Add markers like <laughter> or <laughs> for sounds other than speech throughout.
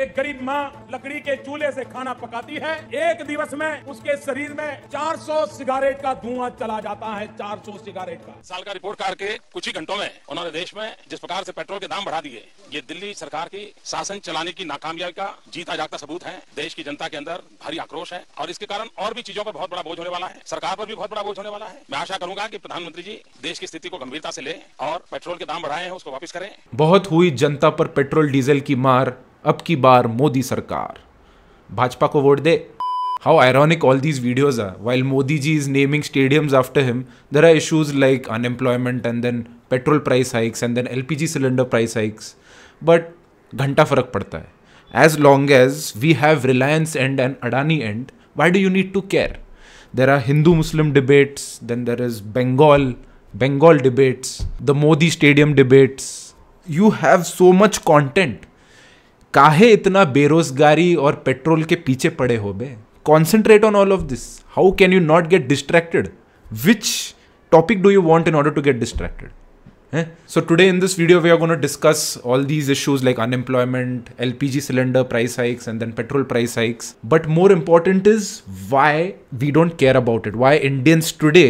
एक गरीब माँ लकड़ी के चूल्हे से खाना पकाती है एक दिवस में उसके शरीर में 400 सिगारेट का धुआं चला जाता है 400 सिगारेट का साल का रिपोर्ट कार्ड के कुछ ही घंटों में उन्होंने देश में जिस प्रकार से पेट्रोल के दाम बढ़ा दिए ये दिल्ली सरकार की शासन चलाने की नाकामयाबी का जीता जागता सबूत है देश की जनता के अंदर भारी आक्रोश है और इसके कारण और भी चीजों पर बहुत बड़ा बोझ होने वाला है सरकार पर भी बहुत बड़ा बोझ होने वाला है मैं आशा करूंगा की प्रधानमंत्री जी देश की स्थिति को गंभीरता से ले और पेट्रोल के दाम बढ़ाए हैं उसको वापिस करें बहुत हुई जनता आरोप पेट्रोल डीजल की मार अब की बार मोदी सरकार भाजपा को वोट दे how ironic all these videos are while Modi ji is naming stadium after him there are issues like unemployment and then petrol price hikes and then L P G cylinder price hikes but घंटा फर्क पड़ता है as long as we have Reliance and and Adani and why do you need to care there are Hindu Muslim debates then there is Bengal Bengal debates the Modi stadium debates you have so much content काहे इतना बेरोजगारी और petrol के पीछे पड़े हो बे concentrate on all of this how can you not get distracted which topic do you want in order to get distracted so today in this video we are gonna discuss all these issues like unemployment L P G cylinder price hikes and then petrol price hikes but more important is why we don't care about it why Indians today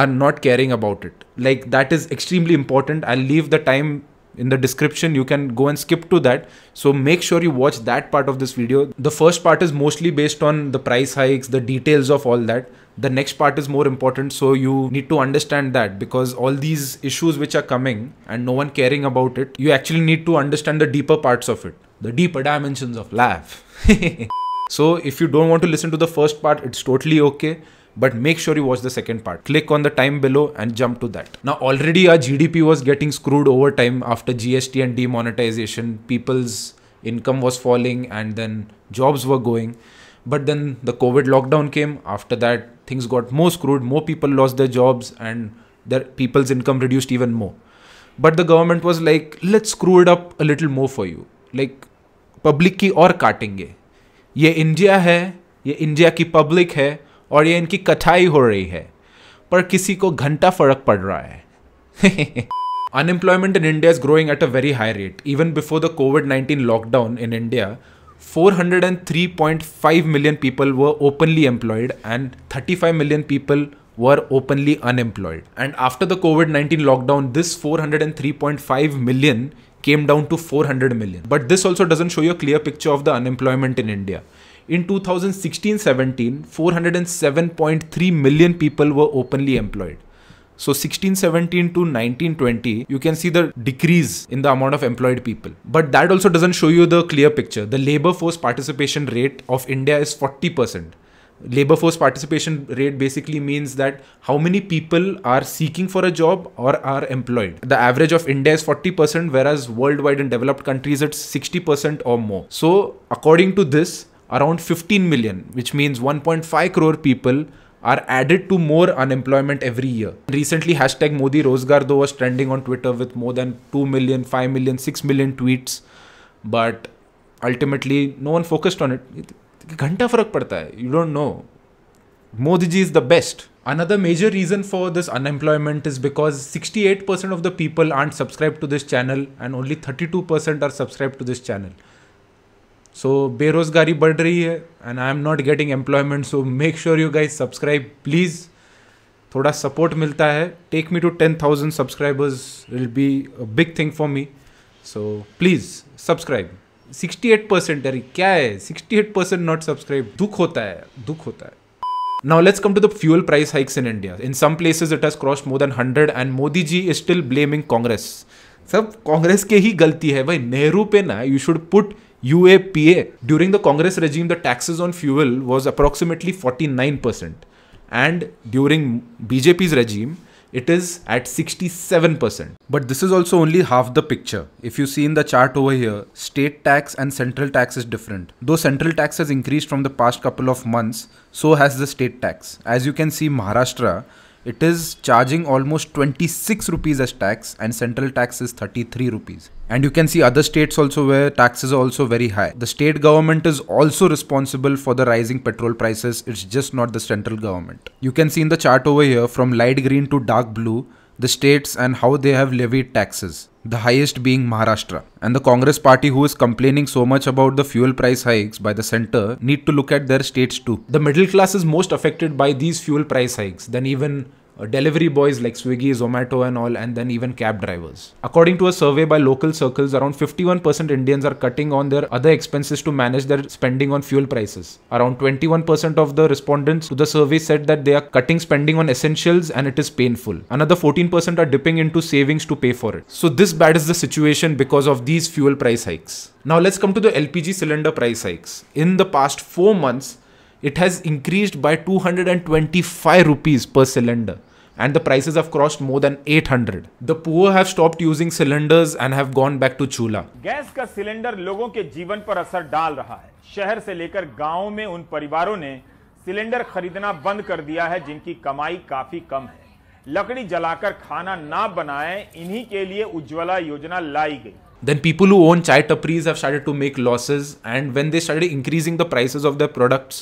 are not caring about it like that is extremely important I leave the time in the description you can go and skip to that so make sure you watch that part of this video the first part is mostly based on the price hikes the details of all that the next part is more important so you need to understand that because all these issues which are coming and no one caring about it you actually need to understand the deeper parts of it the deeper dimensions of life <laughs> so if you don't want to listen to the first part it's totally okay but make sure you watch the second part. Click on the time below and jump to that. Now, already our GDP was getting screwed over time after GST and demonetization. People's income was falling and then jobs were going. But then the COVID lockdown came. After that, things got more screwed. More people lost their jobs and their people's income reduced even more. But the government was like, let's screw it up a little more for you. Like, public की और Ye India hai. Ye India ki public hai. और ये इनकी कथाई हो रही है पर किसी को घंटा फर्क पड़ रहा है unemployment in India is growing at a very high rate even before the COVID nineteen lockdown in India 403.5 million people were openly employed and 35 million people were openly unemployed and after the COVID 19 lockdown this 403.5 million came down to 400 million but this also doesn't show you clear picture of the unemployment in India in 2016-17 407.3 million people were openly employed so 1617 to 1920, you can see the decrease in the amount of employed people. But that also doesn't show you the clear picture. The labor force participation rate of India is 40%. Labor force participation rate basically means that how many people are seeking for a job or are employed. The average of India is 40%, whereas worldwide in developed countries it's 60% or more. So according to this, around 15 million, which means 1.5 crore people are added to more unemployment every year. Recently, hashtag Modi Rozgar though was trending on Twitter with more than 2 million, 5 million, 6 million tweets, but ultimately no one focused on it. घंटा फर्क पड़ता don't know. Modi ji is the Another major reason for this unemployment is because 68% of the people aren't subscribed to this channel and only 32% are subscribed to this channel. So बेरोज़गारी बढ़ रही है and I am not getting employment so make sure you guys subscribe please थोड़ा support मिलता है take me to ten thousand subscribers will be big thing for me so please subscribe sixty eight percent अरे क्या है sixty eight percent not subscribe दुख होता है दुख होता है now let's come to the fuel price hikes in India in some places it has cross more than hundred and Modi ji is still blaming Congress सब कांग्रेस के ही गलती है भाई नेहरू पे ना you should put UAPA. During the Congress regime, the taxes on fuel was approximately 49%. And during BJP's regime, it is at 67%. But this is also only half the picture. If you see in the chart over here, state tax and central tax is different. Though central tax has increased from the past couple of months, so has the state tax. As you can see, Maharashtra it is charging almost 26 rupees as tax and central tax is 33 rupees and you can see other states also where taxes are also very high the state government is also responsible for the rising petrol prices it's just not the central government you can see in the chart over here from light green to dark blue the states and how they have levied taxes, the highest being Maharashtra. And the Congress party, who is complaining so much about the fuel price hikes by the center, need to look at their states too. The middle class is most affected by these fuel price hikes than even uh, delivery boys like Swiggy, Zomato, and all, and then even cab drivers. According to a survey by local circles, around 51% Indians are cutting on their other expenses to manage their spending on fuel prices. Around 21% of the respondents to the survey said that they are cutting spending on essentials and it is painful. Another 14% are dipping into savings to pay for it. So, this bad is the situation because of these fuel price hikes. Now, let's come to the LPG cylinder price hikes. In the past four months, it has increased by 225 rupees per cylinder. and the prices have crossed more than 800. The poor have stopped using cylinders and have gone back to chula. Gas ka cylinder logon ke jeevan par asar dal raha hai. Shahar se lekar gaon mein un parivaron ne cylinder खरीदना बंद कर दिया है जिनकी कमाई काफी कम है लकड़ी जलाकर खाना ना बनाए इन्हीं के लिए उज्ज्वला योजना लाई गई then people who own chai tapris have started to make losses and when they started increasing the prices of their products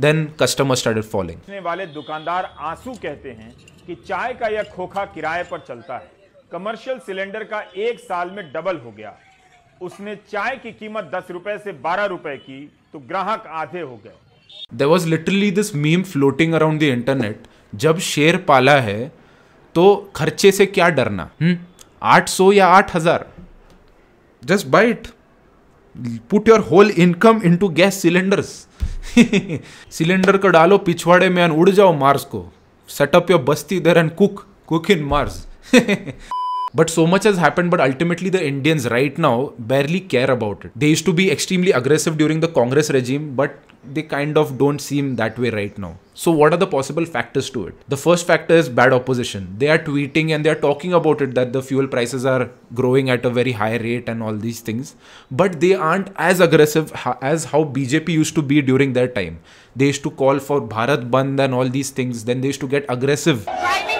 then customer started following वाले दुकानदार आंसू कहते हैं कि चाय का यह खोखा किराए पर चलता है कमर्शियल सिलेंडर का एक साल में डबल हो गया उसने चाय की कीमत दस रुपए से बारह रुपए की तो ग्राहक आधे हो गए there was literally this meme floating around the internet जब शेर पाला है तो खर्चे से क्या डरना हम्म? आठ सौ या आठ हजार just bite put your whole income in to gas cylinders cylinder को डालो पिछवाड़े में उड़ जाओ मार्स को सेटअप योर बस्ती there and cook cook in Mars But so much has happened, but ultimately the Indians right now barely care about it. They used to be extremely aggressive during the Congress regime, but they kind of don't seem that way right now. So, what are the possible factors to it? The first factor is bad opposition. They are tweeting and they are talking about it that the fuel prices are growing at a very high rate and all these things, but they aren't as aggressive as how BJP used to be during their time. They used to call for Bharat Bandh and all these things, then they used to get aggressive. Driving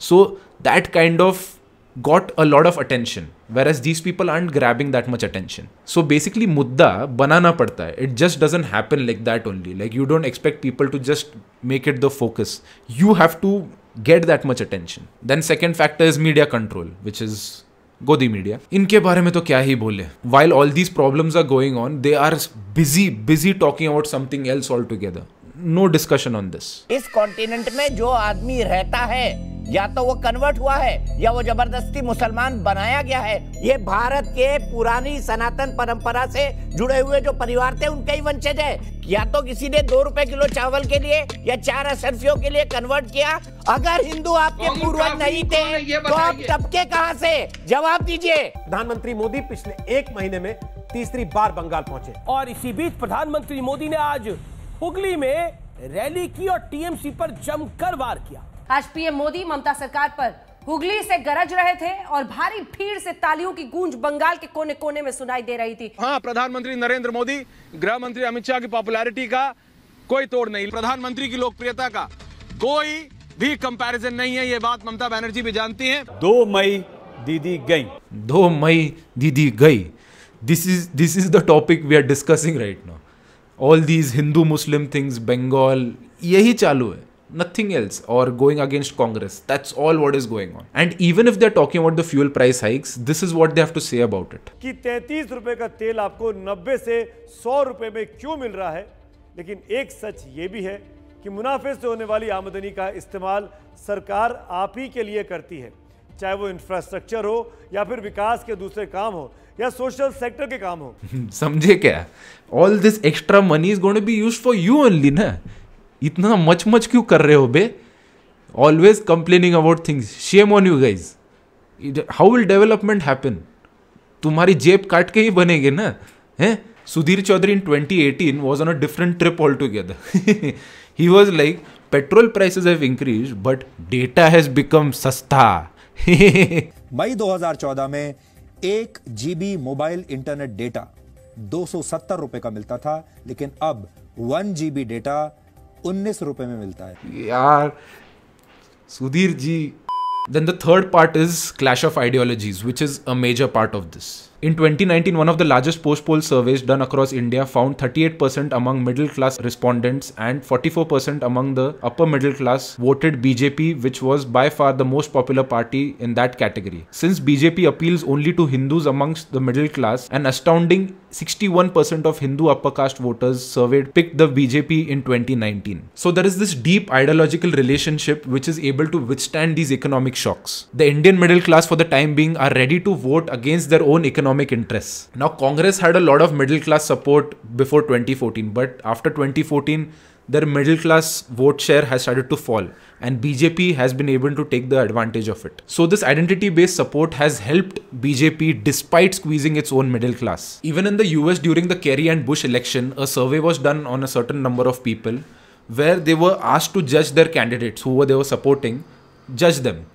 so that kind of got a lot of attention whereas these people are grabbing that much attention so basically मुद्दा बनाना पड़ता है it just doesn't happen like that only like you don't expect people to just make it the focus you have to get that much attention then second factor is media control which is Godi media इनके बारे में तो क्या ही बोले while all these problems are going on they are busy busy talking about something else all together no discussion on this इस continent में जो आदमी रहता है या तो वो कन्वर्ट हुआ है या वो जबरदस्ती मुसलमान बनाया गया है ये भारत के पुरानी सनातन परंपरा से जुड़े हुए जो परिवार थे उनके ही वंशज है या तो किसी ने दो रुपए किलो चावल के लिए या चार असरफियों के लिए कन्वर्ट किया अगर हिंदू आपके पूर्वज नहीं थे तो आप तबके कहा से जवाब दीजिए प्रधानमंत्री मोदी पिछले एक महीने में तीसरी बार बंगाल पहुंचे और इसी बीच प्रधानमंत्री मोदी ने आज हुगली में रैली की और टीएमसी पर जमकर वार किया आज पीएम मोदी ममता सरकार पर हुगली से गरज रहे थे और भारी भीड़ से तालियों की गूंज बंगाल के कोने कोने में सुनाई दे रही थी हाँ प्रधानमंत्री नरेंद्र मोदी गृह मंत्री अमित शाह की पॉपुलैरिटी का कोई तोड़ नहीं प्रधानमंत्री की लोकप्रियता का कोई भी कंपैरिजन नहीं है ये बात ममता बनर्जी भी जानती हैं दो मई दीदी गई दो मई दीदी गई this is this is the topic we are discussing right now all these Hindu Muslim things Bengal यही चालू है nothing else or going against congress that's all what is going on and even if they're talking about the fuel price hikes this is what they have to say about it कि 33 रुपए का तेल आपको 90 से 100 रुपए में क्यों मिल रहा है लेकिन एक सच ये भी है कि मुनाफे से होने वाली आमदनी का इस्तेमाल सरकार आप ही के लिए करती है चाहे वो इंफ्रास्ट्रक्चर हो या फिर विकास के दूसरे काम हो या सोशल सेक्टर के काम हो <laughs> समझे क्या all this extra money is going to be used for you only ना इतना मच मच क्यों कर रहे हो बे always complaining about things shame on you guys how will development happen तुम्हारी जेब काट के ही बनेंगे ना है Sudhir Chaudhary in was on a different trip all together he was like petrol prices have increase but data has become सस्ता. <laughs> May 2014 में एक जीबी मोबाइल इंटरनेट डेटा दो सौ का मिलता था लेकिन अब वन जीबी डेटा उन्नीस रुपए में मिलता है यार Sudhir ji then the third part is clash of ideologies which is a major part of this In 2019, one of the largest post poll surveys done across India found 38% among middle class respondents and 44% among the upper middle class voted BJP, which was by far the most popular party in that category. Since BJP appeals only to Hindus amongst the middle class, an astounding 61% of Hindu upper caste voters surveyed picked the BJP in 2019. So there is this deep ideological relationship which is able to withstand these economic shocks. The Indian middle class for the time being are ready to vote against their own economic economic interests. Now, Congress had a lot of middle class support before 2014, but after 2014, their middle class vote share has started to fall, and BJP has been able to take the advantage of it. So, this identity based support has helped BJP despite squeezing its own middle class. Even in the US during the Kerry and Bush election, a survey was done on a certain number of people where they were asked to judge their candidates, who were they were supporting, judge them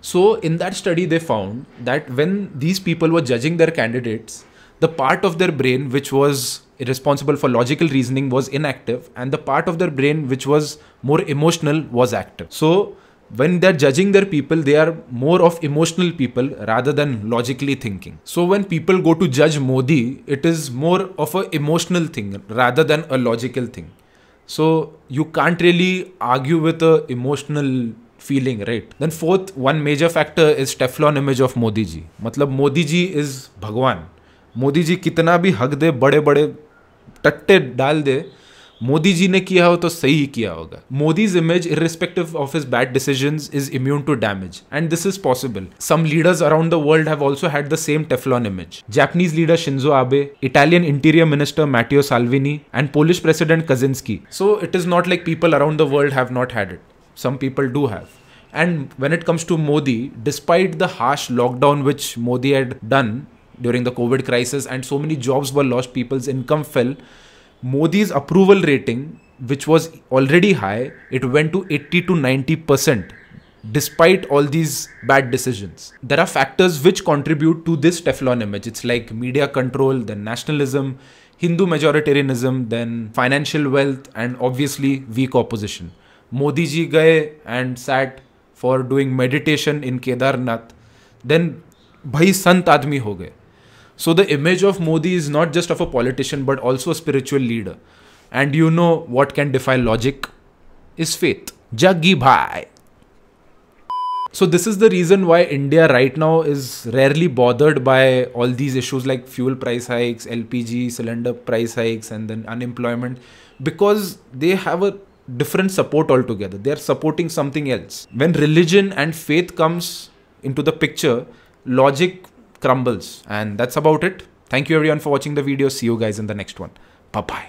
so, in that study, they found that when these people were judging their candidates, the part of their brain which was responsible for logical reasoning was inactive, and the part of their brain which was more emotional was active. So, when they're judging their people, they are more of emotional people rather than logically thinking. So, when people go to judge Modi, it is more of an emotional thing rather than a logical thing. So, you can't really argue with an emotional feeling, right? Then fourth, one major factor is Teflon image of Modi ji. मतलब मोदी जी is भगवान. मोदी जी कितना भी हक दे, बड़े-बड़े टट्टे डाल दे, मोदी जी ने किया हो तो सही किया होगा. मोदी's image, irrespective of his bad decisions, is immune to damage, and this is possible. Some leaders around the world have also had the same Teflon image. Japanese leader Shinzo Abe, Italian interior minister Matteo Salvini, and Polish president Kaczynski. So it is not like people around the world have not had it some people do have. And when it comes to Modi, despite the harsh lockdown which Modi had done during the COVID crisis and so many jobs were lost, people's income fell, Modi's approval rating, which was already high, it went to 80 to 90 percent despite all these bad decisions. There are factors which contribute to this Teflon image. It's like media control, then nationalism, Hindu majoritarianism, then financial wealth, and obviously weak opposition. Modi ji gaye and sat for doing meditation in Kedarnath, then bhai sant admi ho So the image of Modi is not just of a politician but also a spiritual leader. And you know what can defy logic is faith. Jaggi bhai. So this is the reason why India right now is rarely bothered by all these issues like fuel price hikes, LPG cylinder price hikes and then unemployment because they have a different support altogether. They are supporting something else. When religion and faith comes into the picture, logic crumbles. And that's about it. Thank you everyone for watching the video. See you guys in the next one. Bye bye.